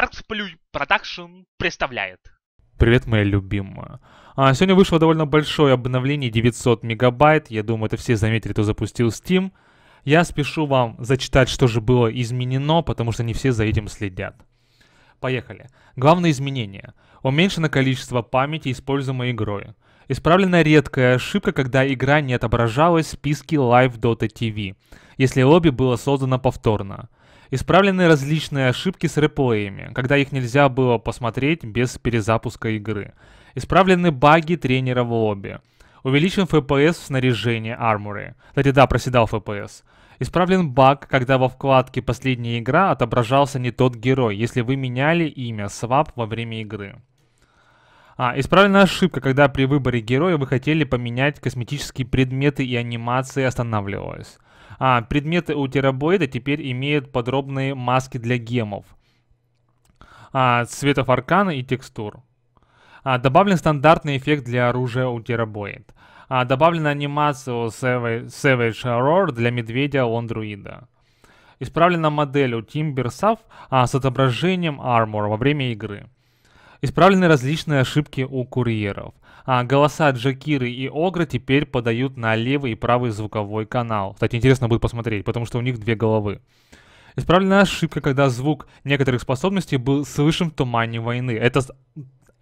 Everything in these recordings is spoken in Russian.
Art Production представляет. Привет, моя любимая. А, сегодня вышло довольно большое обновление, 900 мегабайт. Я думаю, это все заметили, кто запустил Steam. Я спешу вам зачитать, что же было изменено, потому что не все за этим следят. Поехали. Главное изменение. Уменьшено количество памяти, используемой игрой. Исправлена редкая ошибка, когда игра не отображалась в списке Live Dota TV, если лобби было создано повторно. Исправлены различные ошибки с реплеями, когда их нельзя было посмотреть без перезапуска игры. Исправлены баги тренера в лобби. Увеличен FPS в снаряжении армуры. Кстати, да, проседал FPS. Исправлен баг, когда во вкладке «Последняя игра» отображался не тот герой, если вы меняли имя свап во время игры. А, исправлена ошибка, когда при выборе героя вы хотели поменять косметические предметы и анимации останавливалась. А, предметы у терабоида теперь имеют подробные маски для гемов, а, цветов аркана и текстур. А, добавлен стандартный эффект для оружия у терабоид. А, добавлена анимация Savage, Savage Roar для медведя у андруида. Исправлена модель у Timbersav а, с отображением Armor во время игры. Исправлены различные ошибки у курьеров. А голоса Джакиры и Огра теперь подают на левый и правый звуковой канал. Кстати, интересно будет посмотреть, потому что у них две головы. Исправлена ошибка, когда звук некоторых способностей был слышен в тумане войны. Это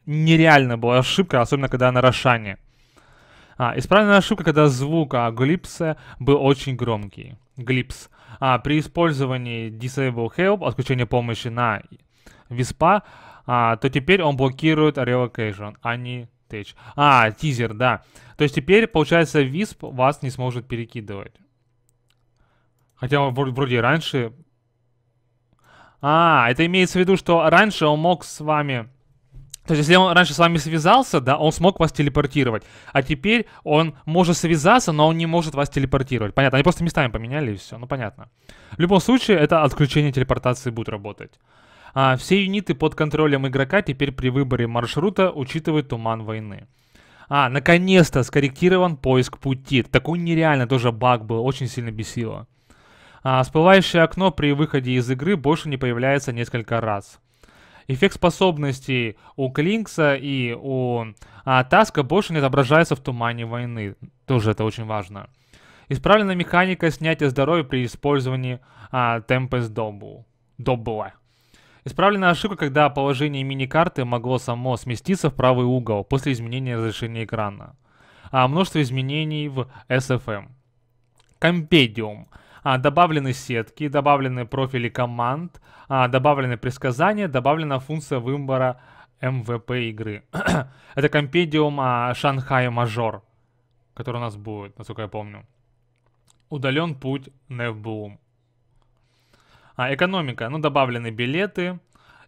нереально была ошибка, особенно когда на Рошане. А, исправлена ошибка, когда звук а, глипса был очень громкий. Глипс. А, при использовании Disable Help, отключение помощи на виспа, а, то теперь он блокирует relocation, а не течь. А, тизер, да. То есть теперь, получается, висп вас не сможет перекидывать. Хотя вроде раньше... А, это имеется в виду, что раньше он мог с вами... То есть, если он раньше с вами связался, да, он смог вас телепортировать. А теперь он может связаться, но он не может вас телепортировать. Понятно, они просто местами поменяли и все, ну понятно. В любом случае, это отключение телепортации будет работать. А все юниты под контролем игрока теперь при выборе маршрута учитывают туман войны. А, наконец-то скорректирован поиск пути. Такой нереально тоже баг был, очень сильно бесило. А, всплывающее окно при выходе из игры больше не появляется несколько раз. Эффект способностей у Клинкса и у а, Таска больше не отображается в тумане войны. Тоже это очень важно. Исправлена механика снятия здоровья при использовании а, Tempest Double. Double. Исправлена ошибка, когда положение мини-карты могло само сместиться в правый угол после изменения разрешения экрана. А множество изменений в SFM. Компедиум. А, добавлены сетки, добавлены профили команд, а, добавлены предсказания, добавлена функция выбора MVP игры. Это компедиум а, Шанхай Мажор, который у нас будет, насколько я помню. Удален путь Невбулум. А, экономика. Ну, добавлены билеты.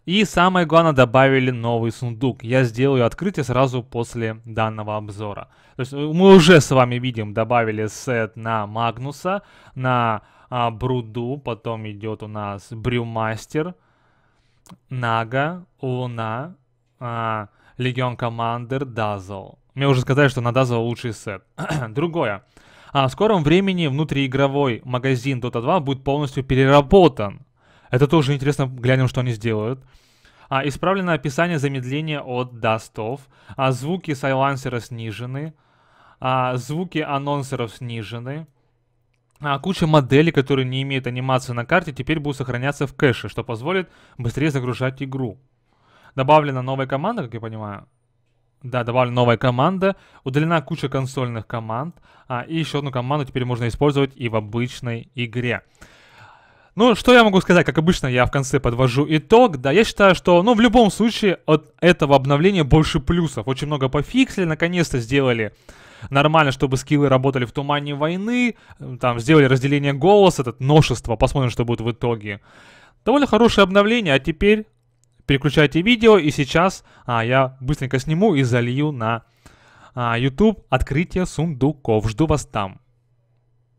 И самое главное, добавили новый сундук. Я сделаю открытие сразу после данного обзора. То есть э, мы уже с вами видим, добавили сет на Магнуса, на а, Бруду, потом идет у нас Брюмастер, Нага, Луна, а, Легион Командер, Дазл. Мне уже сказали, что на Дазл лучший сет. Другое. А в скором времени внутриигровой магазин Dota 2 будет полностью переработан. Это тоже интересно, глянем, что они сделают. А, исправлено описание замедления от дастов. А, звуки сайлансера снижены. А, звуки анонсеров снижены. А куча моделей, которые не имеют анимации на карте, теперь будут сохраняться в кэше, что позволит быстрее загружать игру. Добавлена новая команда, как я понимаю. Да, добавлена новая команда, удалена куча консольных команд, а, и еще одну команду теперь можно использовать и в обычной игре. Ну, что я могу сказать? Как обычно, я в конце подвожу итог. Да, я считаю, что, ну, в любом случае, от этого обновления больше плюсов. Очень много пофиксили, наконец-то сделали нормально, чтобы скиллы работали в тумане войны. Там сделали разделение голоса, это новшество. Посмотрим, что будет в итоге. Довольно хорошее обновление, а теперь переключайте видео, и сейчас а, я быстренько сниму и залью на а, YouTube открытие сундуков. Жду вас там.